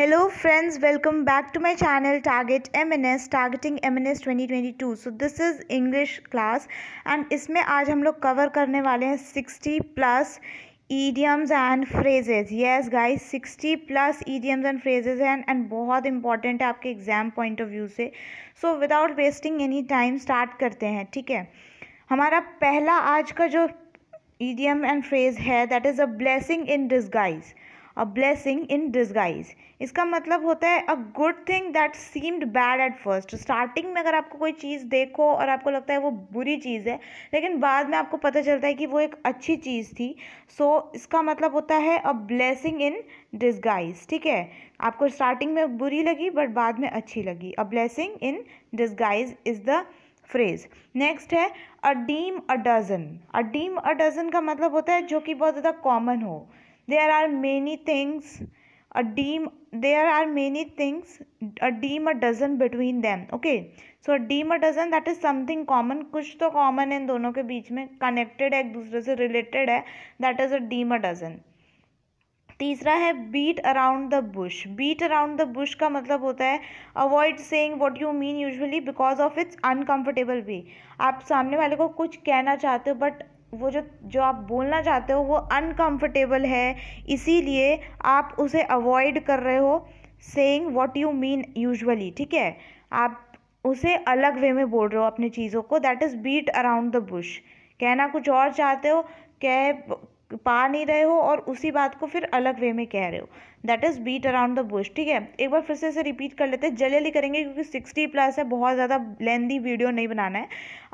hello friends welcome back to my channel target mns targeting mns 2022 so this is english class and इसमें आज हम लोग cover करने वाले हैं 60 plus idioms and phrases yes guys 60 plus idioms and phrases हैं and बहुत important है आपके exam point of view से so without wasting any time start करते हैं ठीक है हमारा पहला आज का जो idiom and phrase है that is a blessing in disguise a blessing in disguise इसका मतलब होता है a good thing that seemed bad at first starting में अगर आपको कोई चीज़ देखो और आपको लगता है वो बुरी चीज़ है लेकिन बाद में आपको पता चलता है कि वो एक अच्छी चीज़ थी सो so, इसका मतलब होता है अ ब्लेसिंग इन डिस्गाइज ठीक है आपको स्टार्टिंग में बुरी लगी बट बाद में अच्छी लगी a blessing in disguise is the phrase next है a dime a dozen a dime a dozen का मतलब होता है जो कि बहुत ज़्यादा कॉमन हो there are many things a deem there are many things a deem a dozen between them okay so a deem a dozen that is something common kuch to common hai इन दोनों के बीच में connected hai ek dusre se related hai that is a deem a dozen तीसरा है beat around the bush beat around the bush का मतलब होता है avoid saying what you mean usually because of its uncomfortable वे आप सामने वाले को कुछ कहना चाहते हो बट वो जो जो आप बोलना चाहते हो वो अनकंफर्टेबल है इसीलिए आप उसे अवॉइड कर रहे हो saying what you mean usually ठीक है आप उसे अलग वे में बोल रहे हो अपनी चीज़ों को that is beat around the bush कहना कुछ और चाहते हो कह पा नहीं रहे हो और उसी बात को फिर अलग वे में कह रहे हो that is beat around the bush ठीक है एक बार फिर से इसे रिपीट कर लेते हैं जल्दी करेंगे क्योंकि सिक्सटी प्लस है बहुत ज़्यादा लेंदी वीडियो नहीं बनाना है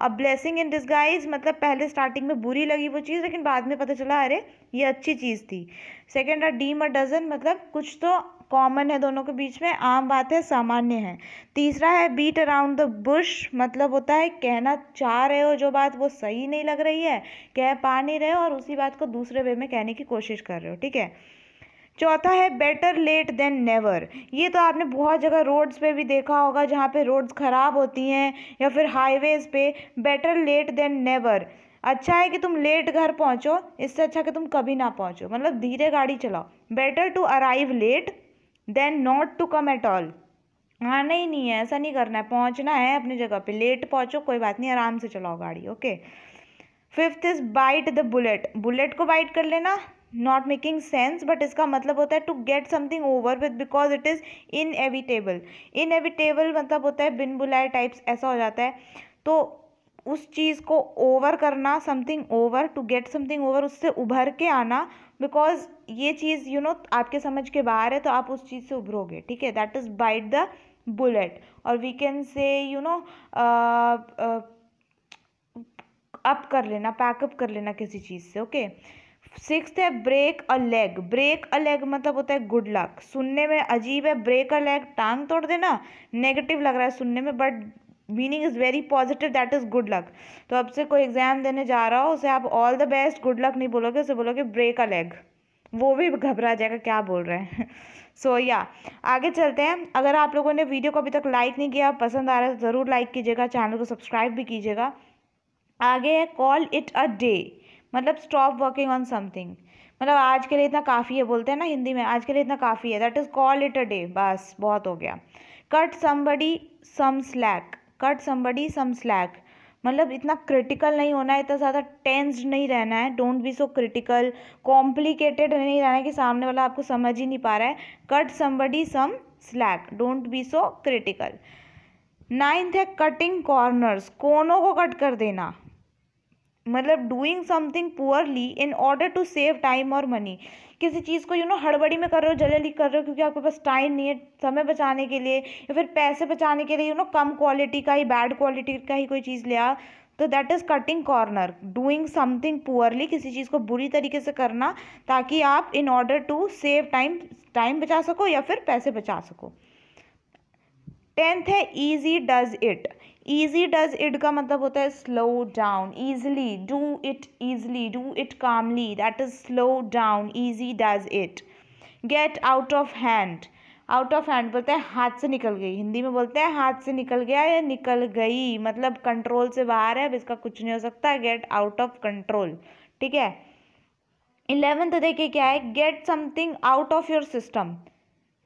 अब ब्लेसिंग इन डिस्गाइज मतलब पहले स्टार्टिंग में बुरी लगी वो चीज़ लेकिन बाद में पता चला अरे ये अच्छी चीज़ थी second are dime a dozen मतलब कुछ तो कॉमन है दोनों के बीच में आम बात है सामान्य है तीसरा है बीट अराउंड द बुश मतलब होता है कहना चाह रहे हो जो बात वो सही नहीं लग रही है कह पा नहीं रहे हो और उसी बात को दूसरे वे में कहने की कोशिश कर रहे हो ठीक है चौथा है बेटर लेट देन नेवर ये तो आपने बहुत जगह रोड्स पे भी देखा होगा जहाँ पे रोड्स ख़राब होती हैं या फिर हाईवेज़ पे बेटर लेट देन नेवर अच्छा है कि तुम लेट घर पहुँचो इससे अच्छा कि तुम कभी ना पहुँचो मतलब धीरे गाड़ी चलाओ better to arrive late than not to come at all आना ही नहीं है ऐसा नहीं करना है पहुंचना है अपनी जगह पे लेट पहुंचो कोई बात नहीं आराम से चलाओ गाड़ी okay fifth is bite the bullet bullet को बाइट कर लेना नॉट मेकिंग सेंस बट इसका मतलब होता है to get something over with because it is inevitable inevitable मतलब होता है बिन बुलाए टाइप्स ऐसा हो जाता है तो उस चीज़ को ओवर करना something over to get something over उससे उभर के आना बिकॉज ये चीज़ यू नो आपके समझ के बाहर है तो आप उस चीज़ से उभरोगे ठीक है that is bite the bullet और we can say you know up कर लेना पैकअप कर लेना किसी चीज़ से ओके सिक्स है break a leg break a leg मतलब होता है गुड लक सुनने में अजीब है ब्रेक अ लेग टांग तोड़ देना नेगेटिव लग रहा है सुनने में but meaning is very positive that is good luck तो अब से कोई एग्जाम देने जा रहा हो उसे आप all the best good luck नहीं बोलोगे उसे बोलोगे ब्रेक अ लेग वो भी घबरा जाएगा क्या बोल रहे हैं सो so, या yeah. आगे चलते हैं अगर आप लोगों ने वीडियो को अभी तक लाइक नहीं किया पसंद आ रहा है तो ज़रूर लाइक कीजिएगा चैनल को सब्सक्राइब भी कीजिएगा आगे है कॉल इट अ डे मतलब स्टॉप वर्किंग ऑन समथिंग मतलब आज के लिए इतना काफ़ी है बोलते हैं ना हिंदी में आज के लिए इतना काफ़ी है that is call it a day बस बहुत हो गया cut somebody some slack cut somebody some slack मतलब इतना क्रिटिकल नहीं होना है इतना ज़्यादा टेंस्ड नहीं रहना है don't be so critical complicated नहीं रहना है कि सामने वाला आपको समझ ही नहीं पा रहा है cut somebody some slack don't be so critical ninth है कटिंग कॉर्नर्स कोनों को कट कर देना मतलब doing something poorly in order to save time और मनी किसी चीज़ को यू you नो know, हड़बड़ी में कर रहे हो जल्दी कर रहे हो क्योंकि आपके पास टाइम नहीं है समय बचाने के लिए या फिर पैसे बचाने के लिए यू you नो know, कम क्वालिटी का ही बैड क्वालिटी का ही कोई चीज़ लिया तो that is cutting corner doing something poorly किसी चीज़ को बुरी तरीके से करना ताकि आप in order to save time time बचा सको या फिर पैसे बचा सको टेंथ है easy does it easy does it का मतलब होता है slow down easily do it easily do it calmly that is slow down easy does it get out of hand out of hand बोलते हैं हाथ से निकल गई हिंदी में बोलते हैं हाथ से निकल गया या निकल गई मतलब कंट्रोल से बाहर है अब इसका कुछ नहीं हो सकता गेट आउट ऑफ कंट्रोल ठीक है इलेवेंथ देखिए क्या है get something out of your system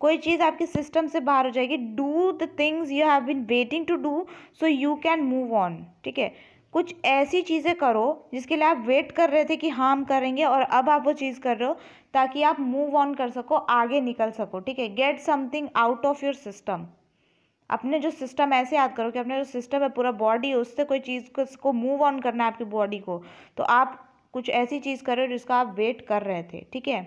कोई चीज़ आपके सिस्टम से बाहर हो जाएगी do the things you have been waiting to do so you can move on ठीक है कुछ ऐसी चीज़ें करो जिसके लिए आप वेट कर रहे थे कि हाँ हम करेंगे और अब आप वो चीज़ कर रहे हो ताकि आप मूव ऑन कर सको आगे निकल सको ठीक है get something out of your system अपने जो सिस्टम ऐसे याद करो कि अपने जो सिस्टम है पूरा बॉडी उससे कोई चीज़ को, उसको मूव ऑन करना है आपकी बॉडी को तो आप कुछ ऐसी चीज़ करो जिसका आप वेट कर रहे थे ठीक है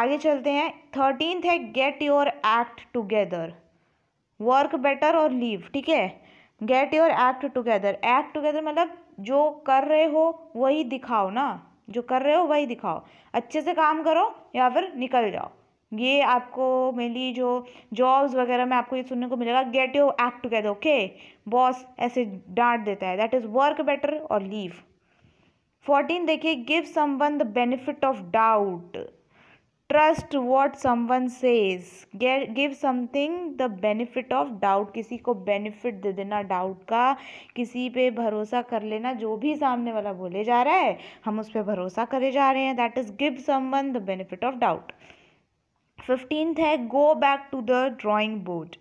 आगे चलते हैं थर्टीनथ है get your act together work better और लीव ठीक है get your act together act together मतलब जो कर रहे हो वही दिखाओ ना जो कर रहे हो वही दिखाओ अच्छे से काम करो या फिर निकल जाओ ये आपको मेरी जो जॉब्स वगैरह में आपको ये सुनने को मिलेगा get your act together okay boss ऐसे डांट देता है दैट इज़ वर्क बेटर और लीव फोर्टीन देखिए give some the benefit of doubt trust what someone says give something the benefit of doubt किसी को बेनिफिट दे देना डाउट का किसी पे भरोसा कर लेना जो भी सामने वाला बोले जा रहा है हम उस पर भरोसा करे जा रहे हैं that is give someone the benefit of doubt fifteenth है go back to the drawing board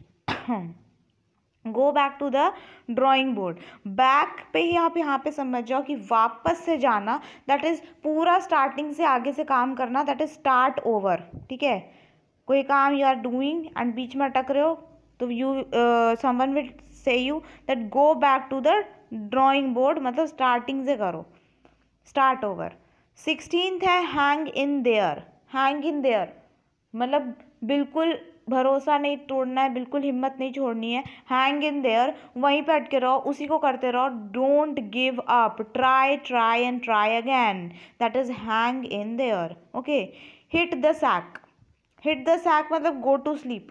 go back to the drawing board back पे ही आप यहाँ पे समझ जाओ कि वापस से जाना दैट इज़ पूरा स्टार्टिंग से आगे से काम करना दैट इज़ स्टार्ट ओवर ठीक है कोई काम यू आर डूइंग एंड बीच में अटक रहे हो तो you someone will say you that go back to the drawing board मतलब स्टार्टिंग से करो स्टार्ट ओवर सिक्सटीन है hang in there hang in there मतलब बिल्कुल भरोसा नहीं तोड़ना है बिल्कुल हिम्मत नहीं छोड़नी है हैंग इन देयर वहीं पर अटके रहो उसी को करते रहो don't give up try try and try again that is hang in there okay hit the sack hit the sack मतलब गो टू स्लीप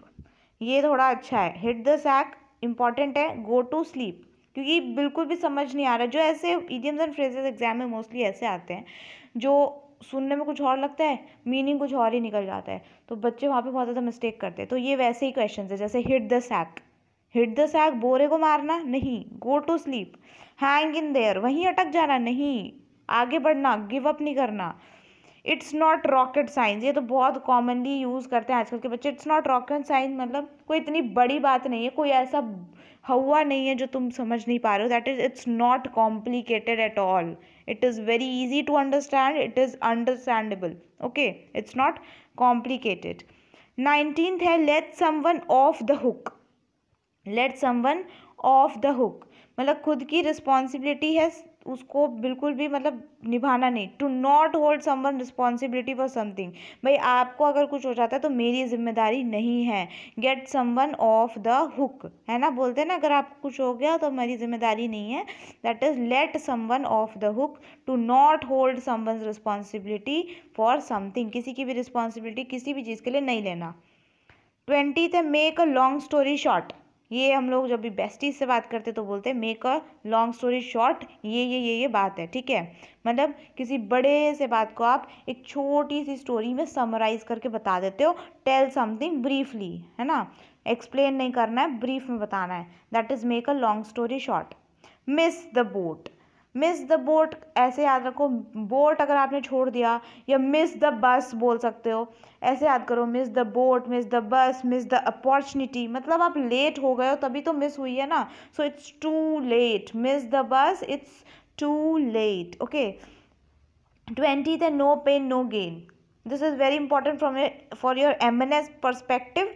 ये थोड़ा अच्छा है हिट द सैक इंपॉर्टेंट है गो टू स्लीप क्योंकि बिल्कुल भी समझ नहीं आ रहा जो ऐसे इडियम्स एंड फ्रेजेस एग्जाम में मोस्टली ऐसे आते हैं जो सुनने में कुछ और लगता है मीनिंग कुछ और ही निकल जाता है तो बच्चे वहाँ पे बहुत ज़्यादा मिस्टेक करते हैं तो ये वैसे ही क्वेश्चन है जैसे hit the sack hit the sack बोरे को मारना नहीं go to sleep hang in there वहीं अटक जाना नहीं आगे बढ़ना गिव अप नहीं करना इट्स नॉट रॉकेट साइंस ये तो बहुत कॉमनली यूज़ करते हैं आजकल के बच्चे इट्स नॉट रॉकेट साइंस मतलब कोई इतनी बड़ी बात नहीं है कोई ऐसा हवा नहीं है जो तुम समझ नहीं पा रहे हो that is it's not complicated at all it is very easy to understand it is understandable okay it's not complicated nineteen है let one off the hook let one off the hook मतलब खुद की responsibility है उसको बिल्कुल भी मतलब निभाना नहीं to not hold someone responsibility for something भाई आपको अगर कुछ हो जाता है तो मेरी जिम्मेदारी नहीं है get someone off the hook है ना बोलते हैं ना अगर आपको कुछ हो गया तो मेरी जिम्मेदारी नहीं है that is let someone off the hook to not hold someone responsibility for something किसी की भी रिस्पॉन्सिबिलिटी किसी भी चीज़ के लिए नहीं लेना twentieth make a long story short ये हम लोग जब भी बेस्टीज से बात करते तो बोलते हैं make a long story short ये ये ये ये बात है ठीक है मतलब किसी बड़े से बात को आप एक छोटी सी स्टोरी में समराइज़ करके बता देते हो टेल समथिंग ब्रीफली है ना एक्सप्लेन नहीं करना है ब्रीफ में बताना है that is make a long story short miss the boat miss the boat ऐसे याद रखो बोट अगर आपने छोड़ दिया या मिस द बस बोल सकते हो ऐसे याद करो miss the boat miss the bus miss the opportunity मतलब आप लेट हो गए हो तभी तो मिस हुई है ना so it's too late miss the bus it's too late okay twenty the no pain no gain this is very important from for your M N S perspective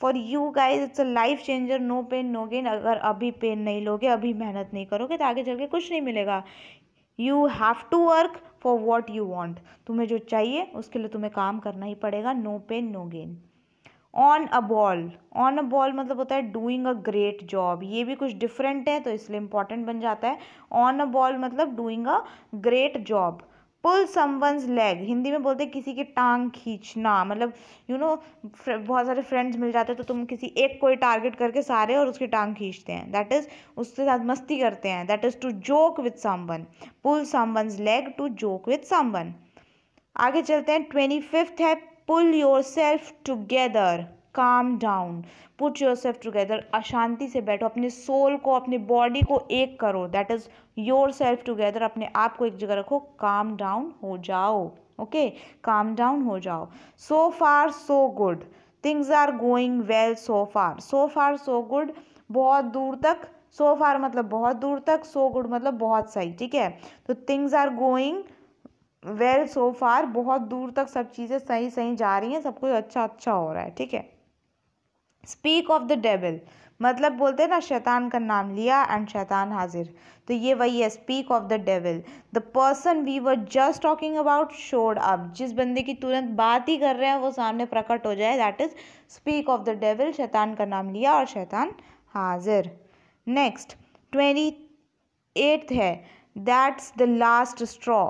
for you guys it's a life changer no pain no gain अगर अभी pen नहीं लोगे अभी मेहनत नहीं करोगे तो आगे चल के कुछ नहीं मिलेगा you have to work for what you want तुम्हें जो चाहिए उसके लिए तुम्हें काम करना ही पड़ेगा no pain no gain on a ball on a ball मतलब होता है डूइंग अ ग्रेट जॉब ये भी कुछ डिफरेंट है तो इसलिए इम्पॉर्टेंट बन जाता है ऑन अ बॉल मतलब doing a great job pull someone's leg Hindi में बोलते हैं किसी की टांग खींचना मतलब यू नो बहुत सारे फ्रेंड्स मिल जाते हैं तो तुम किसी एक को ही टारगेट करके सारे और उसकी टांग खींचते हैं दैट इज़ उसके साथ मस्ती करते हैं that is to joke with someone pull someone's leg to joke with someone आगे चलते हैं ट्वेंटी फिफ्थ है pull yourself together calm down put yourself together अशांति से बैठो अपने सोल को अपने बॉडी को एक करो that is yourself together अपने आप को एक जगह रखो काम डाउन हो जाओ ओके काम डाउन हो जाओ so far so good things are going well so far so far so good बहुत दूर तक सो so फार मतलब बहुत दूर तक सो so गुड मतलब बहुत सही ठीक है तो things are going well so far बहुत दूर तक सब चीज़ें सही सही जा रही हैं सब कुछ अच्छा अच्छा हो रहा है ठीक है स्पीक ऑफ द डेबल मतलब बोलते हैं ना शैतान का नाम लिया एंड शैतान हाजिर तो ये वही है speak of the devil the person we were just talking about showed up जिस बंदे की तुरंत बात ही कर रहे हैं वो सामने प्रकट हो जाए that is speak of the devil शैतान का नाम लिया और शैतान हाजिर नेक्स्ट ट्वेंटी एट्थ है that's the last straw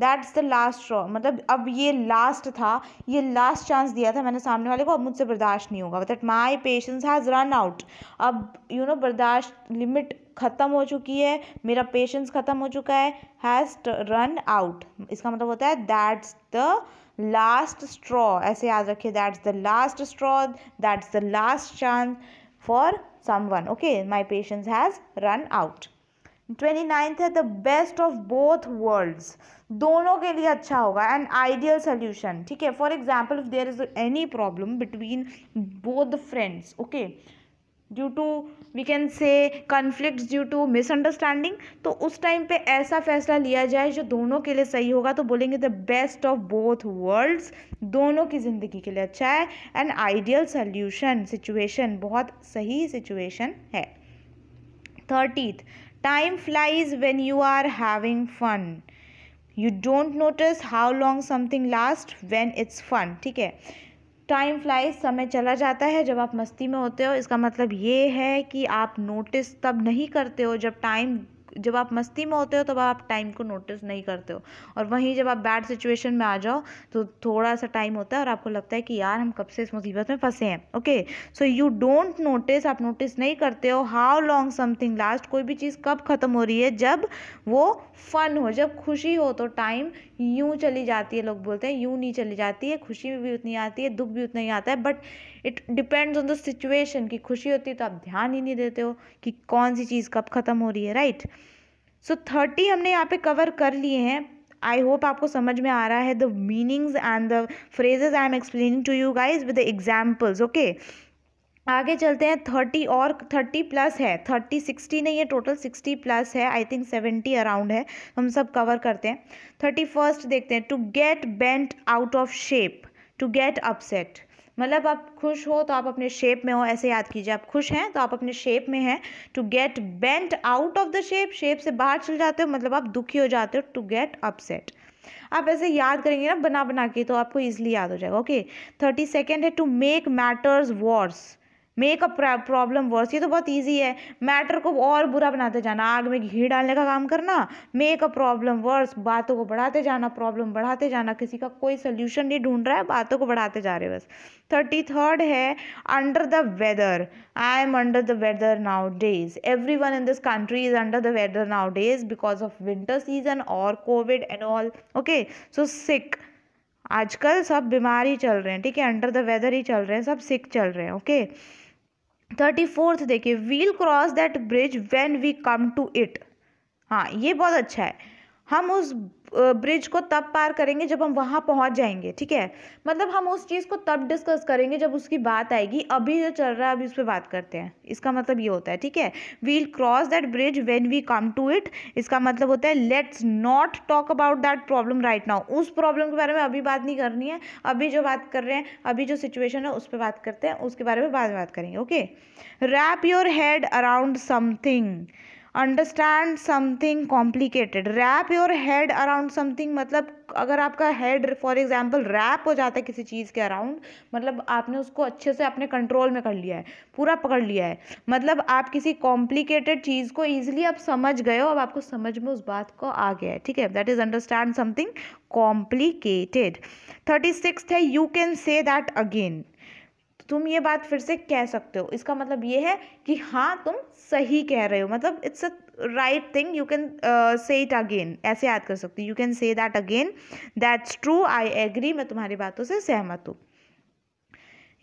that's the last straw मतलब अब ये लास्ट था ये लास्ट चांस दिया था मैंने सामने वाले को अब मुझसे बर्दाश्त नहीं होगा मतलब my patience has run out अब यू you नो know, बर्दाश्त लिमिट ख़त्म हो चुकी है मेरा पेशेंस ख़त्म हो चुका है हैज़ रन आउट इसका मतलब होता है दैट्स द लास्ट स्ट्रॉ ऐसे याद रखिए that's the last straw that's the last chance for someone okay my patience has run out twenty ninth है the best of both worlds दोनों के लिए अच्छा होगा एंड आइडियल सोल्यूशन ठीक है for example if there is any problem between both friends okay due to we can say conflict due to misunderstanding तो उस टाइम पे ऐसा फैसला लिया जाए जो दोनों के लिए सही होगा तो बोलेंगे the best of both worlds दोनों की ज़िंदगी के लिए अच्छा है एंड आइडियल सोल्यूशन सिचुएशन बहुत सही सिचुएशन है thirtieth time flies when you are having fun you don't notice how long something last when it's fun ठीक है टाइम फ्लाइज समय चला जाता है जब आप मस्ती में होते हो इसका मतलब ये है कि आप नोटिस तब नहीं करते हो जब टाइम जब आप मस्ती में होते हो तब तो आप टाइम को नोटिस नहीं करते हो और वहीं जब आप बैड सिचुएशन में आ जाओ तो थोड़ा सा टाइम होता है और आपको लगता है कि यार हम कब से इस मुसीबत में फंसे हैं okay so you don't notice आप नोटिस नहीं करते हो हाउ लॉन्ग समथिंग लास्ट कोई भी चीज़ कब ख़त्म हो रही है जब वो फन हो जब खुशी हो तो टाइम यूँ चली जाती है लोग बोलते हैं यूँ नहीं चली जाती है खुशी भी उतनी आती है दुख भी उतना ही आता है but it depends on the situation कि खुशी होती है तो आप ध्यान ही नहीं देते हो कि कौन सी चीज़ कब ख़त्म हो रही है राइट सो थर्टी हमने यहाँ पे कवर कर लिए हैं आई होप आपको समझ में आ रहा है the meanings and the phrases I am explaining to you guys with the examples okay आगे चलते हैं थर्टी और थर्टी प्लस है थर्टी सिक्सटी नहीं है टोटल सिक्सटी प्लस है आई थिंक सेवेंटी अराउंड है हम सब कवर करते हैं थर्टी फर्स्ट देखते हैं to get bent out of shape to get upset मतलब आप खुश हो तो आप अपने शेप में हो ऐसे याद कीजिए आप खुश हैं तो आप अपने शेप में हैं to get bent out of the shape shape से बाहर चल जाते हो मतलब आप दुखी हो जाते हो टू गेट अपसेट आप ऐसे याद करेंगे ना बना बना के तो आपको ईजिली याद हो जाएगा ओके थर्टी सेकेंड है to make matters worse make a problem worse ये तो बहुत ईजी है मैटर को और बुरा बनाते जाना आग में घी डालने का काम करना मेक अ प्रॉब्लम वर्स बातों को बढ़ाते जाना प्रॉब्लम बढ़ाते जाना किसी का कोई सोल्यूशन नहीं ढूंढ रहा है बातों को बढ़ाते जा रहे बस थर्टी थर्ड है under the weather I am under the weather nowadays everyone in this country is under the weather nowadays because of winter season और covid and all okay so sick आजकल सब बीमारी चल रहे हैं ठीक है under the weather ही चल रहे हैं सब सिक चल रहे हैं ओके okay? थर्टी फोर्थ देखिए we'll cross that bridge when we come to it हाँ ये बहुत अच्छा है हम उस ब्रिज को तब पार करेंगे जब हम वहाँ पहुँच जाएंगे ठीक है मतलब हम उस चीज़ को तब डिस्कस करेंगे जब उसकी बात आएगी अभी जो चल रहा है अभी उस पर बात करते हैं इसका मतलब ये होता है ठीक है we'll cross that bridge when we come to it इसका मतलब होता है let's not talk about that problem right now उस प्रॉब्लम के बारे में अभी बात नहीं करनी है अभी जो बात कर रहे हैं अभी जो सिचुएशन है उस पर बात करते हैं उसके बारे में बाद में बात करेंगे okay wrap your head around something understand something complicated wrap your head around something मतलब अगर आपका हेड फॉर एग्जाम्पल रैप हो जाता है किसी चीज़ के अराउंड मतलब आपने उसको अच्छे से अपने कंट्रोल में कर लिया है पूरा पकड़ लिया है मतलब आप किसी कॉम्प्लिकेटेड चीज़ को ईजिली आप समझ गए हो अब आपको समझ में उस बात को आ गया है ठीक है that is understand something complicated thirty six है you can say that again तुम ये बात फिर से कह सकते हो इसका मतलब ये है कि हाँ तुम सही कह रहे हो मतलब it's a right thing you can say it again ऐसे याद कर सकते हो you can say that again that's true I agree मैं तुम्हारी बातों से सहमत हूँ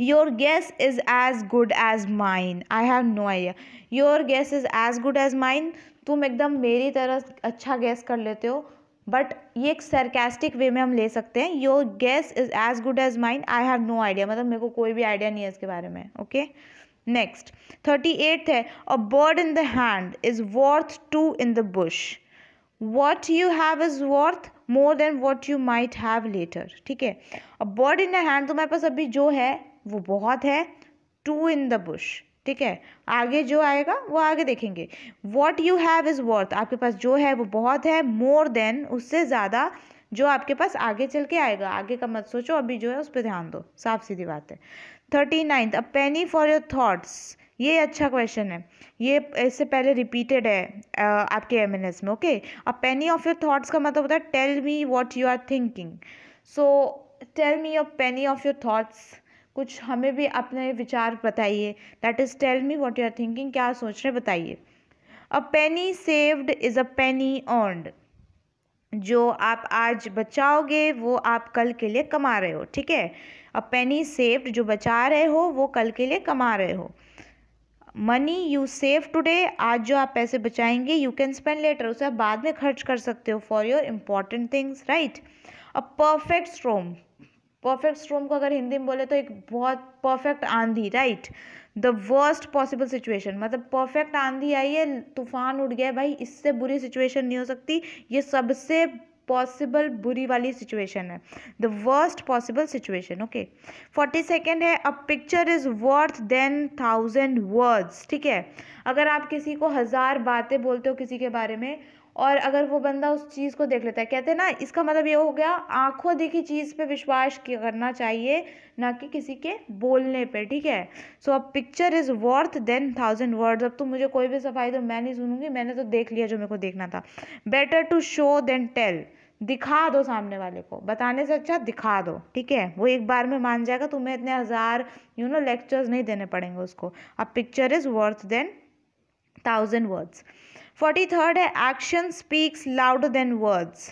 your guess is as good as mine I have no idea your guess is as good as mine तुम एकदम मेरी तरह अच्छा गैस कर लेते हो बट ये एक सरकेस्टिक वे में हम ले सकते हैं your guess is as good as mine I have no idea मतलब मेरे को कोई भी आइडिया नहीं है इसके बारे में ओके नेक्स्ट थर्टी एट है a bird in the hand is worth two in the bush what you have is worth more than what you might have later ठीक है a bird in the hand तो मेरे पास अभी जो है वो बहुत है टू इन द बुश ठीक है आगे जो आएगा वो आगे देखेंगे what you have is worth आपके पास जो है वो बहुत है मोर देन उससे ज़्यादा जो आपके पास आगे चल के आएगा आगे का मत सोचो अभी जो है उस पर ध्यान दो साफ सीधी बात है thirty ninth a penny for your thoughts ये अच्छा क्वेश्चन है ये इससे पहले रिपीटेड है आपके एम में okay a penny of your thoughts का मतलब होता है tell me what you are thinking so tell me your penny of your thoughts कुछ हमें भी अपने विचार बताइए that is tell me what you are thinking क्या सोच रहे बताइए a penny saved is a penny owned जो आप आज बचाओगे वो आप कल के लिए कमा रहे हो ठीक है अ पेनी सेव्ड जो बचा रहे हो वो कल के लिए कमा रहे हो मनी यू सेव टुडे आज जो आप पैसे बचाएंगे यू कैन स्पेंड लेटर उसे आप बाद में खर्च कर सकते हो for your important things right a perfect storm perfect storm को अगर हिंदी में बोले तो एक बहुत परफेक्ट आंधी right the worst possible situation मतलब परफेक्ट आंधी आई है तूफान उठ गया भाई इससे बुरी सिचुएशन नहीं हो सकती ये सबसे पॉसिबल बुरी वाली सिचुएशन है the worst possible situation okay forty second है a picture is worth than thousand words ठीक है अगर आप किसी को हज़ार बातें बोलते हो किसी के बारे में और अगर वो बंदा उस चीज़ को देख लेता है कहते हैं ना इसका मतलब ये हो गया आंखों देखी चीज़ पे विश्वास करना चाहिए ना कि किसी के बोलने पे ठीक है सो अब picture is worth than thousand words अब तो मुझे कोई भी सफाई तो मैं नहीं सुनूंगी मैंने तो देख लिया जो मेरे को देखना था better to show than tell दिखा दो सामने वाले को बताने से अच्छा दिखा दो ठीक है वो एक बार में मान जाएगा तुम्हें इतने हज़ार यू नो लेक्चर्स नहीं देने पड़ेंगे उसको अब picture is worth than thousand words forty third है action speaks loud than words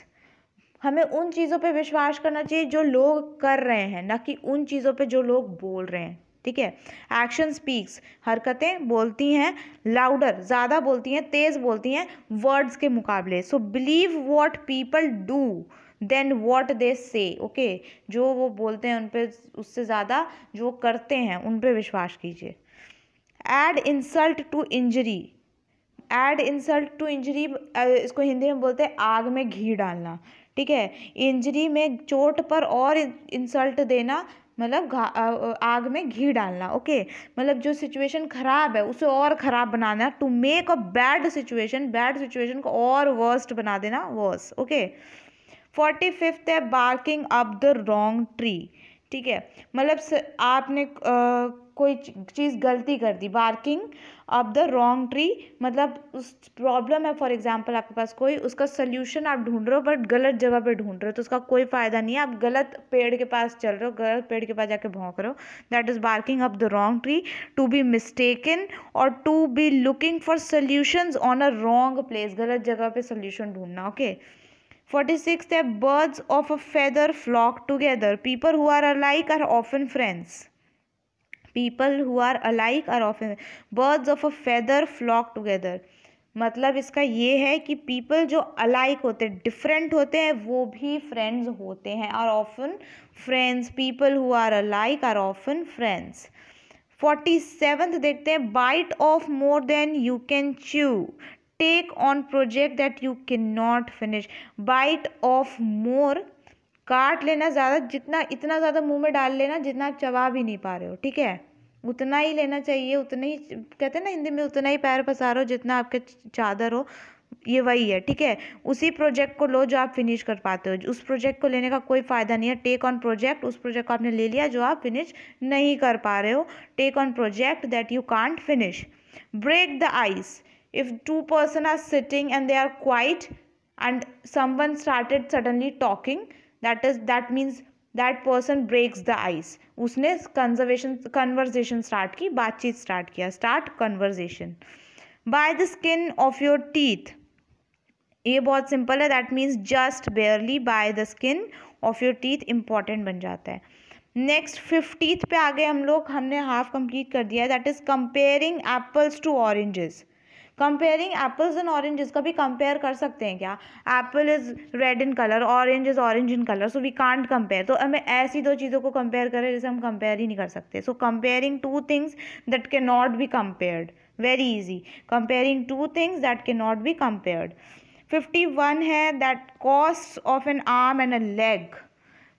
हमें उन चीज़ों पे विश्वास करना चाहिए जो लोग कर रहे हैं ना कि उन चीज़ों पे जो लोग बोल रहे हैं ठीक है एक्शन स्पीक्स हरकतें बोलती हैं लाउडर ज़्यादा बोलती हैं तेज़ बोलती हैं वर्ड्स के मुकाबले so believe what people do than what they say okay जो वो बोलते हैं उन पर उससे ज़्यादा जो करते हैं उन पर विश्वास कीजिए add insult to injury add insult to injury इसको हिंदी में बोलते हैं आग में घी डालना ठीक है इंजरी में चोट पर और इंसल्ट देना मतलब आग में घी डालना ओके मतलब जो सिचुएशन ख़राब है उसे और ख़राब बनाना to make a bad situation bad situation को और वर्स्ट बना देना वर्स ओके फोर्टी फिफ्थ है barking up the wrong tree ठीक है मतलब आपने आ, कोई चीज़ गलती कर दी barking of the wrong tree मतलब उस प्रॉब्लम है फॉर एग्जांपल आपके पास कोई उसका सोल्यूशन आप ढूंढ रहे हो बट गलत जगह पे ढूंढ रहे हो तो उसका कोई फ़ायदा नहीं है आप गलत पेड़ के पास चल रहे हो गलत पेड़ के पास जाके भौंक रहे हो that is barking of the wrong tree to be mistaken और to be looking for solutions on a wrong place गलत जगह पे सोल्यूशन ढूंढना ओके फोर्टी सिक्स है birds of a feather flock together people who are like are often friends people who are alike are of birds of a feather flock together मतलब इसका ये है कि पीपल जो अलाइक होते हैं डिफरेंट होते हैं वो भी फ्रेंड्स होते हैं are often friends people who are alike are often friends forty seventh देखते हैं bite of more than you can chew take on project that you can not finish bite of more काट लेना ज़्यादा जितना इतना ज़्यादा मुंह में डाल लेना जितना आप चबा भी नहीं पा रहे हो ठीक है उतना ही लेना चाहिए उतना ही कहते हैं ना हिंदी में उतना ही पैर पसारो जितना आपके चादर हो ये वही है ठीक है उसी प्रोजेक्ट को लो जो आप फिनिश कर पाते हो उस प्रोजेक्ट को लेने का कोई फ़ायदा नहीं है टेक ऑन प्रोजेक्ट उस प्रोजेक्ट को आपने ले लिया जो आप फिनिश नहीं कर पा रहे हो take on project that you can't finish break the ice if two person are sitting and they are quiet and someone started suddenly talking that is that means that person breaks the ice उसने conservation conversation start की बातचीत start किया start conversation by the skin of your teeth ये बहुत simple है that means just barely by the skin of your teeth important बन जाता है नेक्स्ट फिफ्टीथ पे आ गए हम लोग हमने हाफ कंप्लीट कर दिया that is comparing apples to oranges comparing apples and orange का भी कंपेयर कर सकते हैं क्या apple is red in colour orange is orange in colour so we can't compare तो हमें ऐसी दो चीज़ों को कंपेयर करें जैसे हम कंपेयर ही नहीं कर सकते so comparing two things that can not be compared very easy comparing two things that can not be compared fifty one है that cost of an arm and a leg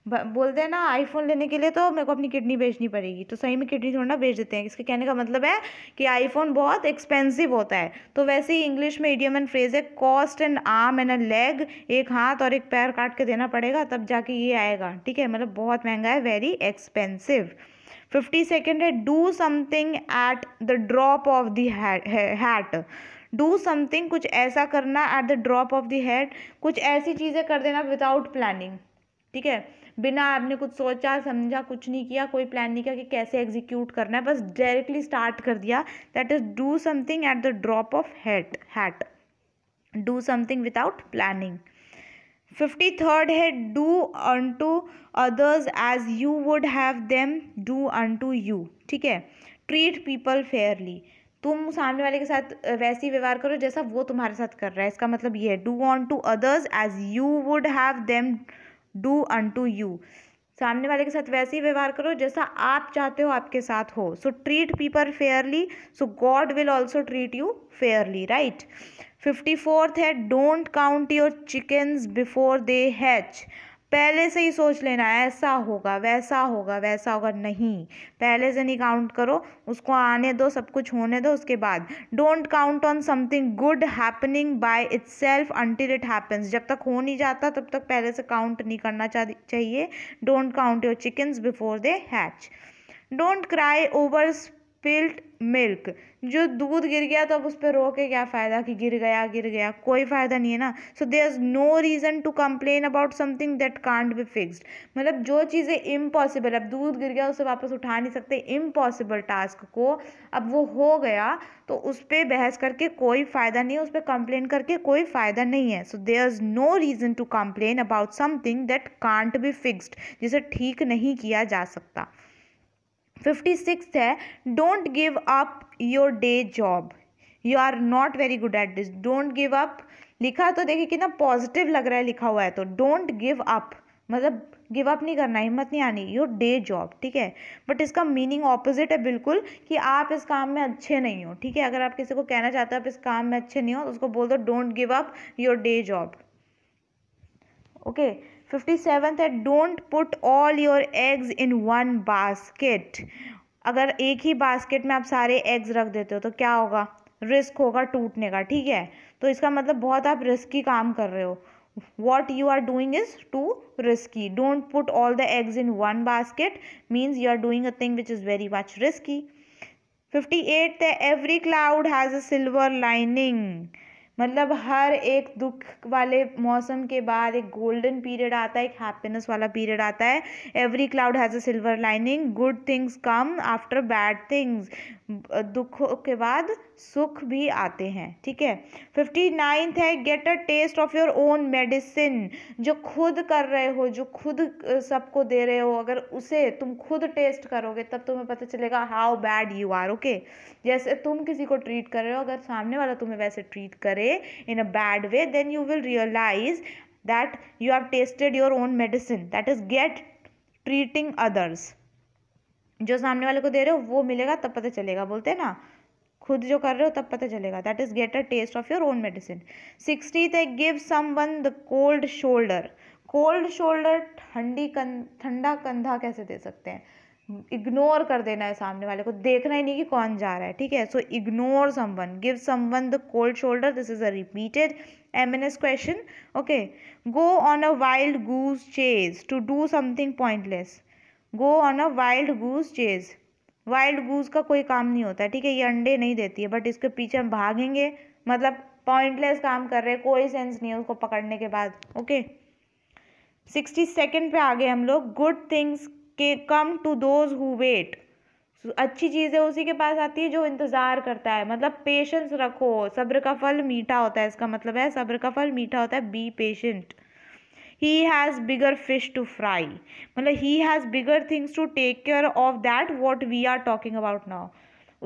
बोलते हैं ना आईफोन लेने के लिए तो मेरे को अपनी किडनी बेचनी पड़ेगी तो सही में किडनी थोड़ा ना बेच देते हैं इसके कहने का मतलब है कि आईफोन बहुत एक्सपेंसिव होता है तो वैसे ही इंग्लिश में इडियम एंड फ्रेज है cost and arm and a leg एक हाथ और एक पैर काट के देना पड़ेगा तब जाके ये आएगा ठीक है मतलब बहुत महंगा है वेरी एक्सपेंसिव फिफ्टी सेकेंड है do something at the drop of the hat do something कुछ ऐसा करना at the drop of the hat कुछ ऐसी चीज़ें कर देना विदाउट प्लानिंग ठीक है बिना आपने कुछ सोचा समझा कुछ नहीं किया कोई प्लान नहीं किया कि कैसे एग्जीक्यूट करना है बस डायरेक्टली स्टार्ट कर दिया that is do something at the drop of hat hat do something without planning fifty third है do unto others as you would have them do unto you ठीक है treat people Fairlie तुम सामने वाले के साथ वैसे ही व्यवहार करो जैसा वो तुम्हारे साथ कर रहा है इसका मतलब ये है do on to others as you would have them do to you सामने वाले के साथ वैसे ही व्यवहार करो जैसा आप चाहते हो आपके साथ हो so treat people fairly so God will also treat you fairly right fifty fourth है don't count your chickens before they hatch पहले से ही सोच लेना ऐसा होगा वैसा होगा वैसा होगा नहीं पहले से नहीं काउंट करो उसको आने दो सब कुछ होने दो उसके बाद don't count on something good happening by itself until it happens जब तक हो नहीं जाता तब तक पहले से काउंट नहीं करना चाहिए don't count your chickens before they hatch don't cry over spilt milk जो दूध गिर गया तो अब उस पर रो के क्या फ़ायदा कि गिर गया गिर गया कोई फ़ायदा नहीं है ना so there is no reason to complain about something that can't be fixed मतलब जो चीज़ें इम्पॉसिबल अब दूध गिर गया उसे वापस उठा नहीं सकते इम्पॉसिबल टास्क को अब वो हो गया तो उस पर बहस करके कोई फ़ायदा नहीं है उस पर कंप्लेन करके कोई फ़ायदा नहीं है so there is no reason to complain about something that can't be fixed जिसे ठीक नहीं किया जा सकता फिफ्टी सिक्स है don't give up your day job you are not very good at this don't give up लिखा तो देखिए कितना पॉजिटिव लग रहा है लिखा हुआ है तो डोंट गिव अप मतलब गिव अप नहीं करना हिम्मत नहीं आनी योर डे जॉब ठीक है बट इसका मीनिंग ऑपोजिट है बिल्कुल कि आप इस काम में अच्छे नहीं हो ठीक है अगर आप किसी को कहना चाहते हो आप इस काम में अच्छे नहीं हो तो उसको बोल दो don't give up your day job okay fifty 57th है don't put all your eggs in one basket अगर एक ही बास्केट में आप सारे एग्स रख देते हो तो क्या होगा रिस्क होगा टूटने का ठीक है तो इसका मतलब बहुत आप रिस्की काम कर रहे हो what you are doing is too risky don't put all the eggs in one basket means you are doing a thing which is very much risky fifty eight every cloud has a silver lining मतलब हर एक दुख वाले मौसम के बाद एक golden period आता है एक हैप्पीनेस वाला पीरियड आता है every cloud has a silver lining good things come after bad things दुखों के बाद सुख भी आते हैं ठीक है फिफ्टी नाइन्थ है get a taste of your own medicine जो खुद कर रहे हो जो खुद सबको दे रहे हो अगर उसे तुम खुद टेस्ट करोगे तब तुम्हें पता चलेगा how bad you are okay जैसे तुम किसी को ट्रीट कर रहे हो अगर सामने वाला तुम्हें वैसे ट्रीट करे in a bad way then you will realise that you have tasted your own medicine that is get treating others जो सामने वाले को दे रहे हो वो मिलेगा तब पता चलेगा बोलते हैं ना खुद जो कर रहे हो तब पता चलेगा that is get a taste of your own medicine sixtieth give someone the cold shoulder cold shoulder ठंडी कं ठंडा कंधा कैसे दे सकते हैं इग्नोर कर देना है सामने वाले को देखना ही नहीं कि कौन जा रहा है ठीक है so ignore someone give one the cold shoulder this is a repeated M N S question okay go on a wild goose chase to do something pointless go on a wild goose chase wild goose का कोई काम नहीं होता ठीक है ये अंडे नहीं देती है बट इसके पीछे हम भागेंगे मतलब पॉइंटलेस काम कर रहे हैं कोई सेंस नहीं है उसको पकड़ने के बाद ओके सिक्सटी सेकेंड पे आ गए हम लोग गुड थिंग्स के come to those who wait अच्छी चीज़ें उसी के पास आती है जो इंतज़ार करता है मतलब पेशेंस रखो सब्र का फल मीठा होता है इसका मतलब है सब्र का फल मीठा होता है be patient he has bigger fish to fry मतलब he has bigger things to take care of that what we are talking about now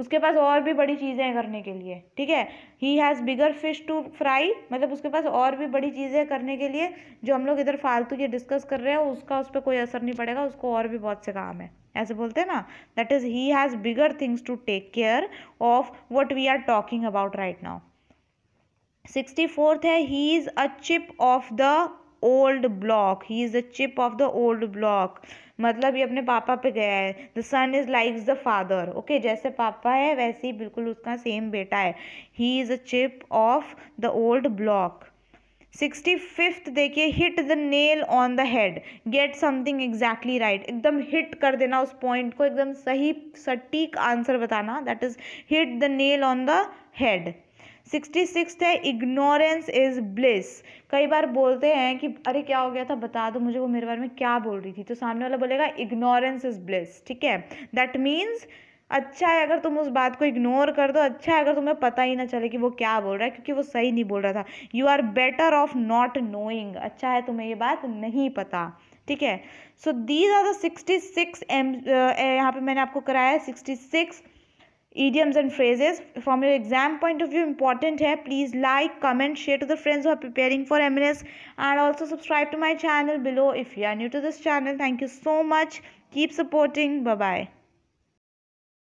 उसके पास और भी बड़ी चीज़ें करने के लिए ठीक है he has bigger fish to fry मतलब उसके पास और भी बड़ी चीज़ें करने के लिए जो हम लोग इधर फालतू ये डिस्कस कर रहे हैं उसका उस पर कोई असर नहीं पड़ेगा उसको और भी बहुत से काम है ऐसे बोलते हैं ना that is he has bigger things to take care of what we are talking about right now sixty fourth है he is a chip of the old block he is the chip of the old block मतलब ये अपने पापा पे गया है the son is like the father okay जैसे पापा है वैसे ही बिल्कुल उसका सेम बेटा है he is a chip of the old block sixty fifth देखिए hit the nail on the head get something exactly right एकदम हिट कर देना उस पॉइंट को एकदम सही सटीक आंसर बताना that is hit the nail on the head sixty six है इग्नोरेंस इज ब्लिस कई बार बोलते हैं कि अरे क्या हो गया था बता दो मुझे वो मेरे बारे में क्या बोल रही थी तो सामने वाला बोलेगा इग्नोरेंस इज ब्लिस ठीक है दैट मीन्स अच्छा है अगर तुम उस बात को इग्नोर कर दो अच्छा है अगर तुम्हें पता ही ना चले कि वो क्या बोल रहा है क्योंकि वो सही नहीं बोल रहा था you are better off not knowing अच्छा है तुम्हें ये बात नहीं पता ठीक है so these are the sixty six um यहाँ पे मैंने आपको कराया sixty six idioms and phrases from your exam point of view important hai please like comment share to the friends who are preparing for MNS and also subscribe to my channel below if you are new to this channel thank you so much keep supporting bye bye